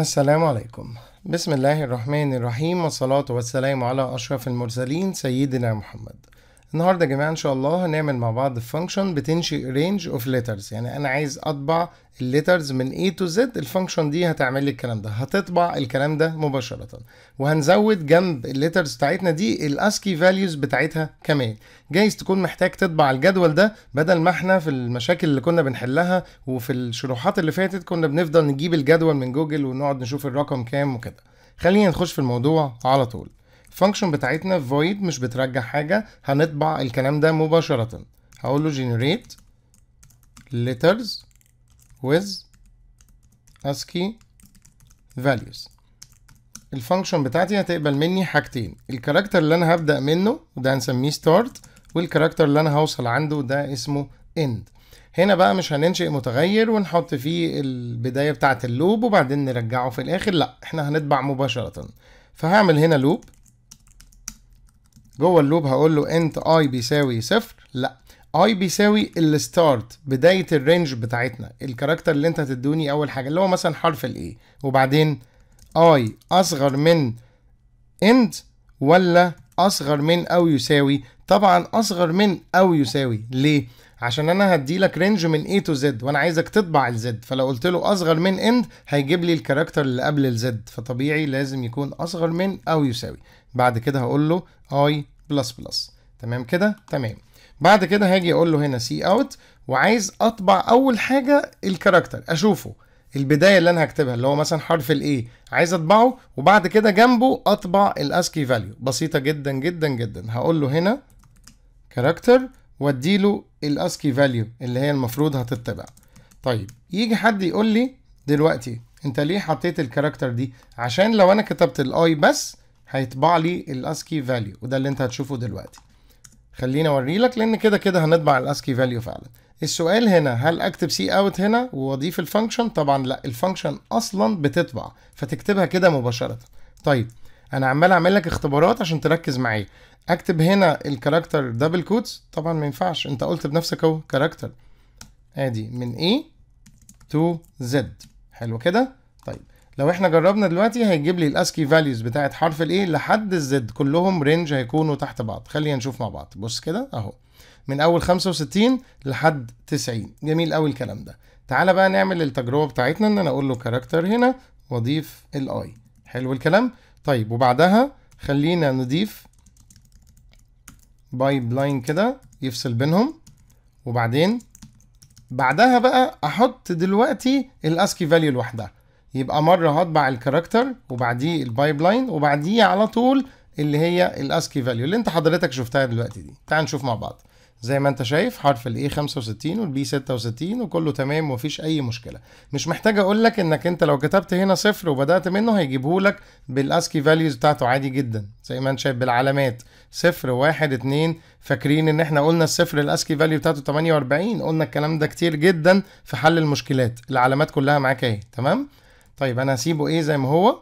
السلام عليكم بسم الله الرحمن الرحيم والصلاة والسلام على أشرف المرسلين سيدنا محمد النهارده يا جماعه ان شاء الله هنعمل مع بعض فانكشن بتنشئ رينج اوف ليترز يعني انا عايز اطبع letters من A تو Z الفانكشن دي هتعمل لي الكلام ده هتطبع الكلام ده مباشرة وهنزود جنب letters بتاعتنا دي الاسكي فاليوز بتاعتها كمان جايز تكون محتاج تطبع الجدول ده بدل ما احنا في المشاكل اللي كنا بنحلها وفي الشروحات اللي فاتت كنا بنفضل نجيب الجدول من جوجل ونقعد نشوف الرقم كام وكده خلينا نخش في الموضوع على طول الفانكشن بتاعتنا void مش بترجع حاجة هنطبع الكلام ده مباشرة هقول له generate letters with ASCII values الفانكشن بتاعتي هتقبل مني حاجتين الكاركتر اللي انا هبدأ منه وده هنسميه start والكاركتر اللي انا هوصل عنده ده اسمه end هنا بقى مش هننشئ متغير ونحط فيه البداية بتاعة اللوب وبعدين نرجعه في الاخر لا احنا هنطبع مباشرة فهعمل هنا لوب جوه اللوب هقول له انت اي بيساوي صفر لا اي بيساوي الستارت بدايه الرينج بتاعتنا الكاركتر اللي انت هتدوني اول حاجه اللي هو مثلا حرف الاي وبعدين اي اصغر من اند ولا اصغر من او يساوي طبعا اصغر من او يساوي ليه عشان انا هدي لك رينج من اي تو زد وانا عايزك تطبع الزد فلو قلت له اصغر من اند هيجيب لي الكاركتر اللي قبل الزد فطبيعي لازم يكون اصغر من او يساوي بعد كده هقول له اي بلس بلس تمام كده تمام بعد كده هاجي اقول له هنا سي اوت وعايز اطبع اول حاجه الكاركتر اشوفه البدايه اللي انا هكتبها اللي هو مثلا حرف الاي عايز اطبعه وبعد كده جنبه اطبع الاسكي فاليو بسيطه جدا جدا جدا هقول له هنا كاركتر واديله الاسكي فاليو اللي هي المفروض هتتبع طيب يجي حد يقول لي دلوقتي انت ليه حطيت الكاركتر دي عشان لو انا كتبت الاي بس هيطبع لي الاسكي فاليو وده اللي انت هتشوفه دلوقتي خليني اوري لك لان كده كده هنطبع الاسكي فاليو فعلا السؤال هنا هل اكتب سي اوت هنا واضيف الفانكشن طبعا لا الفانكشن اصلا بتطبع فتكتبها كده مباشره طيب انا عمال اعمل لك اختبارات عشان تركز معايا اكتب هنا الكاركتر دبل كوتس طبعا ما ينفعش انت قلت بنفسك اهو كاركتر ادي من A تو Z حلو كده طيب لو احنا جربنا دلوقتي هيجيب لي الاسكي فاليوز بتاعه حرف الاي لحد الزد كلهم رينج هيكونوا تحت بعض خلينا نشوف مع بعض بص كده اهو من اول 65 لحد 90 جميل قوي الكلام ده تعالى بقى نعمل التجربه بتاعتنا ان انا اقول له كاركتر هنا واضيف الاي حلو الكلام طيب وبعدها خلينا نضيف بايب لاين كده يفصل بينهم وبعدين بعدها بقى احط دلوقتي الاسكي فاليو لوحدها يبقى مره هطبع الكاركتر وبعديه البايب لاين وبعديه على طول اللي هي الاسكي فاليو اللي انت حضرتك شفتها دلوقتي دي تعال نشوف مع بعض زي ما انت شايف حرف الاي 65 والبي 66 وكله تمام ومفيش اي مشكله مش محتاج اقول لك انك انت لو كتبت هنا صفر وبدات منه هيجيبه لك بالاسكي فاليوز بتاعته عادي جدا زي ما انت شايف بالعلامات صفر واحد اتنين فاكرين ان احنا قلنا الصفر الاسكي فاليو بتاعته 48 قلنا الكلام ده كتير جدا في حل المشكلات العلامات كلها معاك اهي تمام طيب انا هسيبه ايه زي ما هو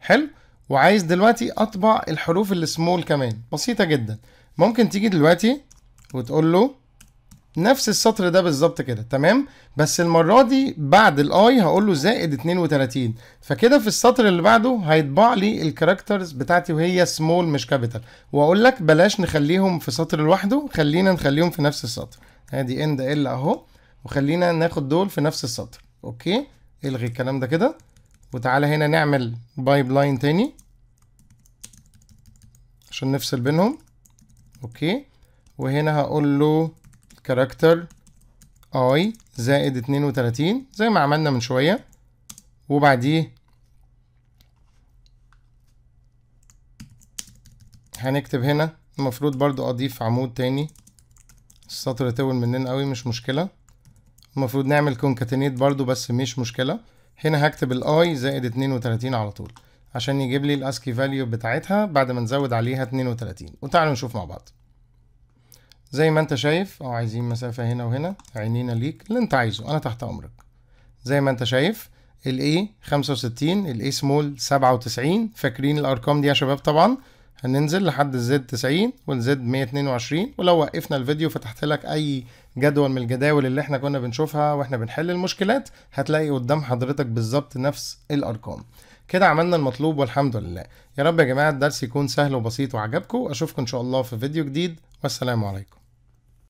حلو وعايز دلوقتي اطبع الحروف السمول كمان بسيطه جدا ممكن تيجي دلوقتي وتقول له نفس السطر ده بالظبط كده تمام بس المره دي بعد الاي هقول له زائد 32 فكده في السطر اللي بعده هيطبع لي الكاركترز بتاعتي وهي سمول مش كابيتال واقول لك بلاش نخليهم في سطر لوحده خلينا نخليهم في نفس السطر ادي اند ال اهو وخلينا ناخد دول في نفس السطر اوكي الغي الكلام ده كده وتعالى هنا نعمل بايب لاين تاني عشان نفصل بينهم اوكي وهنا هقول له كاركتر اي زائد 32 زي ما عملنا من شويه وبعديه هنكتب هنا المفروض برضو اضيف عمود تاني السطر طول مننا قوي مش مشكله المفروض نعمل كونكاتينيت برضو بس مش مشكلة هنا هكتب الاي زائد 32 على طول عشان يجيب لي الاسكي فاليو بتاعتها بعد ما نزود عليها 32 وتعالوا نشوف مع بعض زي ما انت شايف او عايزين مسافة هنا وهنا عينينا ليك اللي انت عايزه انا تحت امرك زي ما انت شايف الاي 65 الاي سمول 97 فاكرين الارقام دي يا شباب طبعا هننزل لحد الزد 90 والزد 122 ولو وقفنا الفيديو فتحت لك اي جدول من الجداول اللي احنا كنا بنشوفها واحنا بنحل المشكلات هتلاقي قدام حضرتك بالظبط نفس الارقام كده عملنا المطلوب والحمد لله يا رب يا جماعه الدرس يكون سهل وبسيط وعجبكم اشوفكم ان شاء الله في فيديو جديد والسلام عليكم